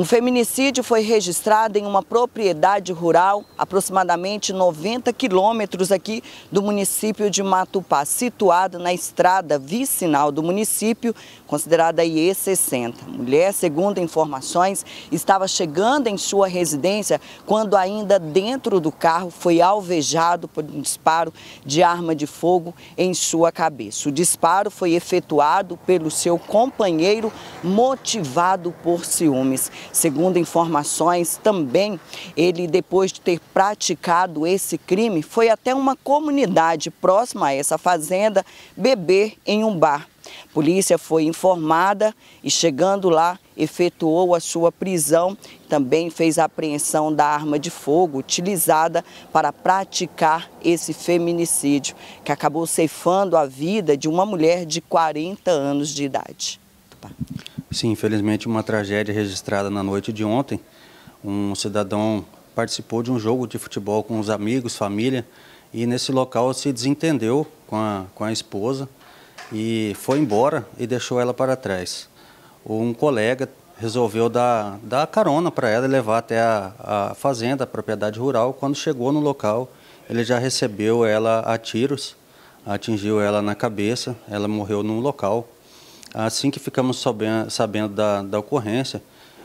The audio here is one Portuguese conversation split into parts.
Um feminicídio foi registrado em uma propriedade rural, aproximadamente 90 quilômetros aqui do município de Matupá, situada na estrada vicinal do município, considerada IE60. A mulher, segundo informações, estava chegando em sua residência quando ainda dentro do carro foi alvejado por um disparo de arma de fogo em sua cabeça. O disparo foi efetuado pelo seu companheiro motivado por ciúmes. Segundo informações, também ele, depois de ter praticado esse crime, foi até uma comunidade próxima a essa fazenda beber em um bar. Polícia foi informada e, chegando lá, efetuou a sua prisão. Também fez a apreensão da arma de fogo utilizada para praticar esse feminicídio, que acabou ceifando a vida de uma mulher de 40 anos de idade. Sim, infelizmente uma tragédia registrada na noite de ontem. Um cidadão participou de um jogo de futebol com os amigos, família, e nesse local se desentendeu com a, com a esposa e foi embora e deixou ela para trás. Um colega resolveu dar, dar carona para ela e levar até a, a fazenda, a propriedade rural. Quando chegou no local, ele já recebeu ela a tiros, atingiu ela na cabeça, ela morreu no local. Assim que ficamos sabendo, sabendo da, da ocorrência,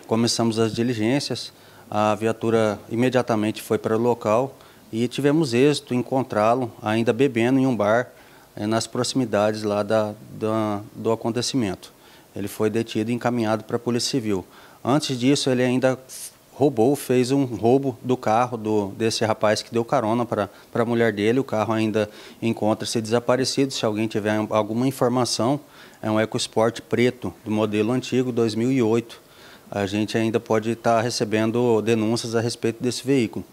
começamos as diligências. A viatura imediatamente foi para o local e tivemos êxito em encontrá-lo ainda bebendo em um bar eh, nas proximidades lá da, da, do acontecimento. Ele foi detido e encaminhado para a Polícia Civil. Antes disso, ele ainda roubou, fez um roubo do carro do, desse rapaz que deu carona para a mulher dele. O carro ainda encontra-se desaparecido. Se alguém tiver alguma informação é um EcoSport preto, do modelo antigo, 2008. A gente ainda pode estar recebendo denúncias a respeito desse veículo.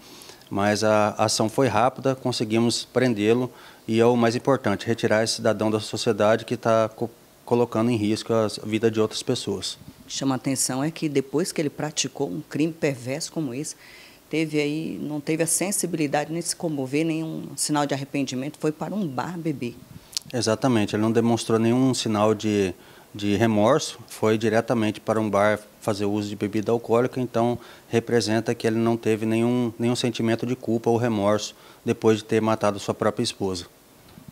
Mas a ação foi rápida, conseguimos prendê-lo e é o mais importante, retirar esse cidadão da sociedade que está co colocando em risco a vida de outras pessoas. Chama a atenção é que depois que ele praticou um crime perverso como esse, teve aí, não teve a sensibilidade nem se comover, nenhum sinal de arrependimento, foi para um bar beber. Exatamente, ele não demonstrou nenhum sinal de, de remorso, foi diretamente para um bar fazer uso de bebida alcoólica, então representa que ele não teve nenhum, nenhum sentimento de culpa ou remorso depois de ter matado sua própria esposa.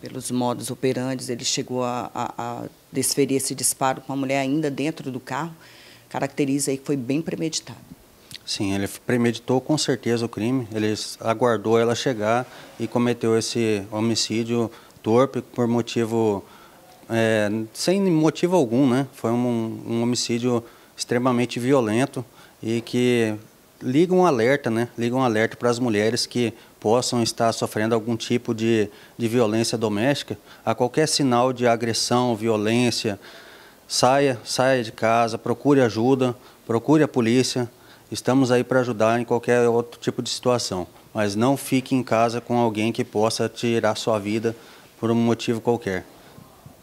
Pelos modos operantes, ele chegou a, a, a desferir esse disparo com a mulher ainda dentro do carro, caracteriza aí que foi bem premeditado. Sim, ele premeditou com certeza o crime, ele aguardou ela chegar e cometeu esse homicídio torpe por motivo é, sem motivo algum, né? Foi um, um, homicídio extremamente violento e que liga um alerta, né? Liga um alerta para as mulheres que possam estar sofrendo algum tipo de, de violência doméstica. A qualquer sinal de agressão, violência, saia, saia de casa, procure ajuda, procure a polícia. Estamos aí para ajudar em qualquer outro tipo de situação, mas não fique em casa com alguém que possa tirar sua vida por um motivo qualquer.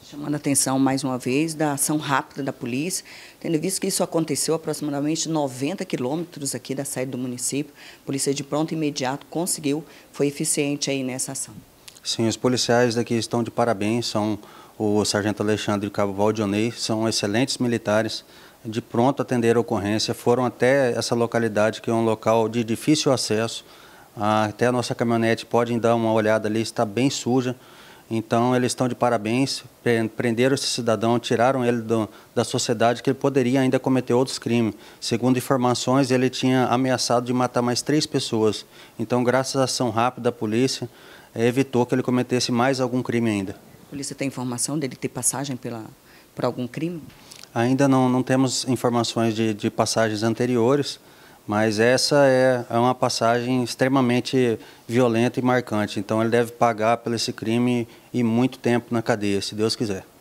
Chamando a atenção mais uma vez da ação rápida da polícia, tendo visto que isso aconteceu aproximadamente 90 quilômetros aqui da saída do município, a polícia de pronto e imediato conseguiu, foi eficiente aí nessa ação. Sim, os policiais daqui estão de parabéns, são o sargento Alexandre e o cabo Valdionei, são excelentes militares, de pronto atenderam a ocorrência, foram até essa localidade, que é um local de difícil acesso, até a nossa caminhonete, podem dar uma olhada ali, está bem suja, então, eles estão de parabéns, prenderam esse cidadão, tiraram ele do, da sociedade, que ele poderia ainda cometer outros crimes. Segundo informações, ele tinha ameaçado de matar mais três pessoas. Então, graças à ação rápida da polícia, evitou que ele cometesse mais algum crime ainda. A polícia tem informação dele ter passagem pela, por algum crime? Ainda não, não temos informações de, de passagens anteriores, mas essa é, é, uma passagem extremamente violenta e marcante. Então ele deve pagar por esse crime e muito tempo na cadeia, se Deus quiser.